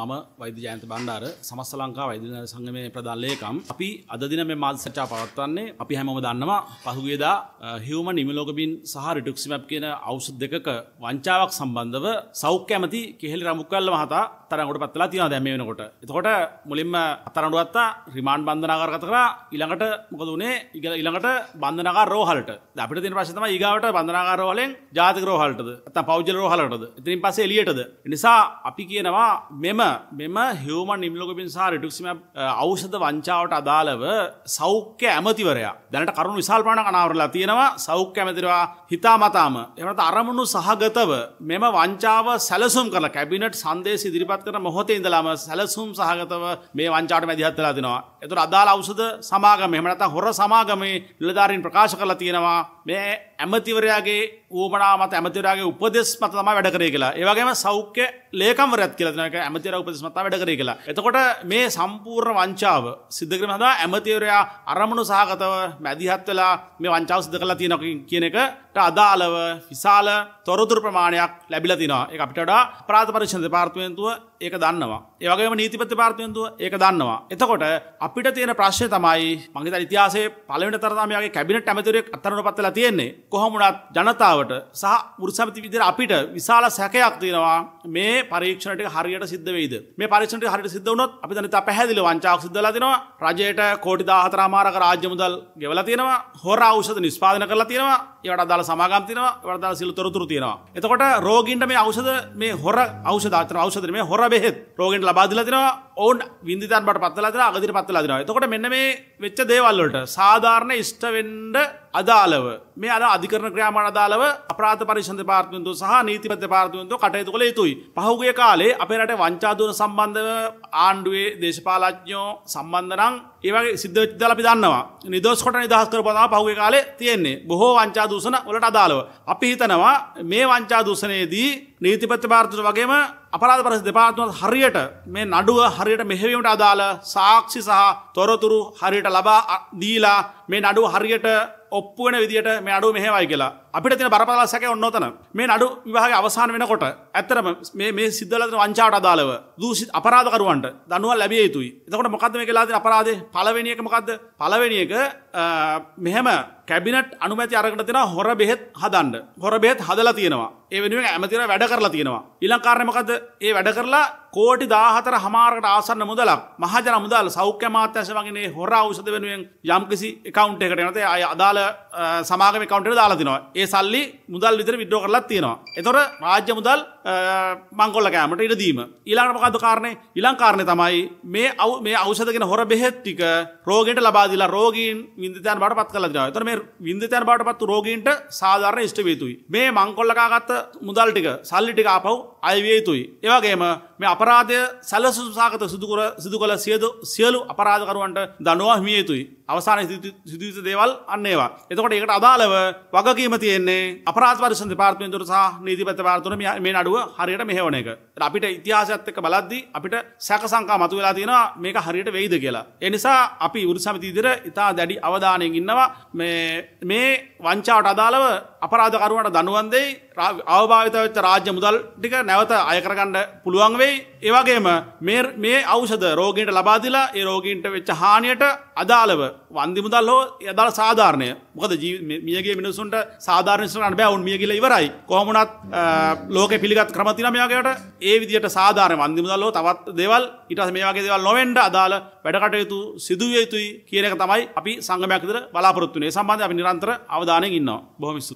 මම වෛද ජයන්ත බන්ඩාර සමස්ස ලංකා වෛදන සංගමය ප්‍රධාන ලේකම් අපි අදදින මේ මාධ සච්චා පවත්වන්නේ අපි හැමෝම දන්නවා පහුගේදා හිවම නිමලෝකබින් සහ රිටුක්සිමැප් කියන අවුසුද් දෙකක වංචාවක් සම්බන්ධව සෞඛ්‍ය ඇමති කෙහෙල් රමුක්කල්ල මහතා තරගොට පත්ලා තියෙන දැම වෙනකොට එතකොට මුලින්ම අතරඩුවත්තා රිමාන්් බන්ධනාකාරගත කරා ඉළඟට මොකද වනේ ඉග ඉළඟට බන්ධනකා රෝහලට අපිට තින ප්‍රශතම ඒගාවට බන්ධනාකාරවලෙන් ජාතික රෝහල්ටද ඇත පෞද්ජල රෝහලටද ඉතින් පස එලියටද නිසා අපි කියනවා මෙම මෙම හිවම නිම්ලෝකපින් සා රිටුක්සිම අවෂධ වංචාවට අදාළව සෞඛ්‍ය ඇමතිවරයා දැනට කරුණු විශල්පාන කනාවරලා තියෙනවා සෞඛ්‍ය ඇමතිරවා හිතාමතාම එමට අරමුණු සහගතව මෙම වංචාව සැලසුම් කර කැබිනට සන්දේශ ඉදිරිපත් කර මොහොතේ ඉඳලාම සැලසුම් සහගතව මේ වංචාට මැදිහත්තලා තිනවා එතුර අදාළ අවෂධ සමාගම එමනත හොර සමාගමේ නිලධාරින් ප්‍රකාශ කරලා තියෙනවා මේ ඇමතිවරයාගේ ඌමනා මත ඇමතිරගේ උපදෙස් මත තම වැඩ කරේ කියලා ඒවගේම සෞඛ්‍ය ලේකම්වරත් කියලනක ඇමතිර උපදෙස් මත වැඩ කරේ කියලා. එතකොට මේ සම්පූර්ණ වංචාව සිද්ධකරම හදා ඇමතිවරයා අරමුණු සහගතව මැදිහත් වෙලා මේ වංචාව සිද කලා තියෙනක කියන එකට අදාලව විශාල තොරතුර ප්‍රමාණයක් ලැබිල තිනවා එක අපිටඩා ප්‍රාථපරිශෂද පාර්ත්වයන්තුව ඒක දන්නවා. ඒවගේ නීතිපති පාර්ත්වයන්තුව ඒක දන්නවා. එතකොට අපිට තියෙන ප්‍රශ්ය තමයි මගේ ඉතිහාසේ පලවට තරමයාගේ කැබිනට ඇමතිරෙක් අතරන පත්වලා තියෙන්නේ කොහොමුණත් ජනතාවට සහ උරසමති විදිර අපිට විශාල සැකයක් තියෙනවා මේ පරීක්ෂණට හරියට සිද්ධවේද මේ පරික්ෂණට හරිට සිද්ධවනොත් අපි තනත පැහැදිලි වංචාක් සිද්ධලා තිෙනවා රජයට කෝටි දාහතරාමාරක රාජ්‍යමුදල් ගෙවල තියෙනවා හොර අවෂද නිස්පාදන කරලා තියෙනවා ඒවට අදාල සමාගම් තියෙනවා වඩදාල සිල් තොරතුරු තියෙනවා එතකොට රෝගින්ට මේ අවෂද මේ හොර අවෂධාතන අවෂදර මේ හොර බෙහෙත් රෝගෙන්ට ලබාදිල තිෙනවා ඔවන් විින්දිතන් පට පත්වලදන අගදිර පත්වලදින තකොට මෙන්න මේ වෙච්ච දේවල්ලට සාධාරණ ඉෂ්ටවෙන්ඩ අදාලව මේ අද අධිකරන ක්‍රාමාණ අදාලව අපරාධ පරිෂන්ධ පාර්තුන්තු සහ නීතිපත පාර්තුන්තු කටයතු කළ යුතුයි පහුගේ කාලේ අපේරට වංචාදුවන සම්බන්ධව ආණ්ඩුවේ දේශපාලඥෝ සම්බන්ධනං ඒවගේ සිද්ධච්දල පිදන්නවා නිදෝස් කොට නිදහස්කර පදා පහුගේ කාලේ තියෙන්නේ බොහෝ වංචා දූසන වලට අදාලව අපි හිතනවා මේ වංචා දූසනයේදී නීතිපත්්‍ය පාර්තුට වගේම අපරාධ පරස් දෙපාත්මත් හරියට මේ නඩුව හරියට මෙහෙවීමට අදාළ සාක්ෂි සහ තොරතුරු හරියට ලබා දීලා මේ නඩුව හරියට ඔප්පුුවන විදිට මේ අඩු මෙහෙවයි කියලා අපිට තින බරපලසක ඔන්නොතන මේ අඩු විවාහගේ අවසාන වෙනකොට ඇත්තරම මේ සිද්ධලතන වංචාට අදාලව දූසිත් අපරාධකරුවන්ට දනුව ලැබිය යුතුයි එතකොට මොකද මේ කලාද අපරාද පලවෙනියක මොකක්ද පලවෙනියක මෙහෙම කැබිනට් අනුමැති අරකට තින හොර බෙහෙත් හදන්ඩ හොර බෙත් හදලා තියෙනවා ඒ වෙනුවෙන් ඇමතිර වැඩ කරලා තියෙනවා ඉලංකාරණමකද ඒ වැඩ කරලා කෝටි දාහතර හමාරකට ආසන්න මුදලක් මහජන මුදල් සෞඛ්‍ය මාත්‍යශ වගේ හොර අවසද වෙනුවෙන් යම්කිසි කකවන්් එකට නතේ අය අදාල සමාගම කවන්ට දාලා තිනවා ඒ සල්ලි මුදල් විතර විද්‍රෝ කරලත් තියෙනවා එතොර රාජ්‍ය මුදල් මංගොල්ලකෑමට ඉඩදීම ඊලාට මොකක්ද කාරණය ඉලංකාරණය තමයි මේ අව මේ අවසදගෙන හොර බෙහෙත්තික රෝගට ලබාදිලා රෝගීන් විින්දතයන් බට පත් කලදා තොර මේ විින්දතයන් බට පත්තු රෝගීන්ට සාධාරණ ඉෂ්ටවේතුයි මේ මංකොල්ලකාගත්ත මුදල්ටික සල්ලිටික අපව් අයවිය යුතුයි. ඒවගේම මේ අපරාධය සැලසු සාගත සිදුකර සිදු කළ සියද සියලු අපරාධකරුවන්ට දනවා හිමිය යුතුයි. අවසාන සිදුවිත දේවල් අන්නේවා. එතකොට ඒකට අදාළව වගකීම තියෙන්නේ අපරාධ පරිසන් දෙපාර්තමේන්තුවට සහ නීතිපත පාර්තන මේ නඩුව හරියට මෙහෙවන එක. අපිට ඉතිහාසයත් එක්ක බලද්දී අපිට සැක සංකා මතුවෙලා තියෙනවා මේක හරියට වෙයිද කියලා. ඒ නිසා අපි උරුසමිති ඉදිරිය ඉතා දැඩි අවධානයෙන් ඉන්නවා මේ මේ වංචාවට අදාළව අපරාධකරුවට දනුවන් දෙයි අවභාවිත වෙච්ච රාජ්‍ය මුදල් ටික නැවත අයකරගන්න පුළුවන් වෙයි. ඒ වගේම මේ මේ ඖෂධ රෝගීන්ට ලබා දීලා ඒ රෝගීන්ට වෙච්ච හානියට අදාළව වන්දි මුදල් හෝ අදාළ සාධාරණය. මොකද මියගේ මිනිසුන්ට සාධාරණ මිනිසුන්ට ගන්න බෑ. උන් මිය ගිහලා ඉවරයි. කොහොම වුණත් ලෝකේ පිළිගත් ක්‍රම තියෙනවා මේ වගේට. ඒ විදිහට සාධාරණ වන්දි මුදල් හෝ තවත් දේවල් ඊට පස්සේ මේ වගේ දේවල් නොවෙන්න අදාළ වැඩකටයුතු සිදුවිය යුතුයි කියන එක තමයි අපි සංගමයක් විතර බලාපොරොත්තු වෙන්නේ. ඒ සම්බන්ධයෙන් අපි නිරන්තර අවධානයෙන් ඉන්නවා. බොහොම ස්තුතියි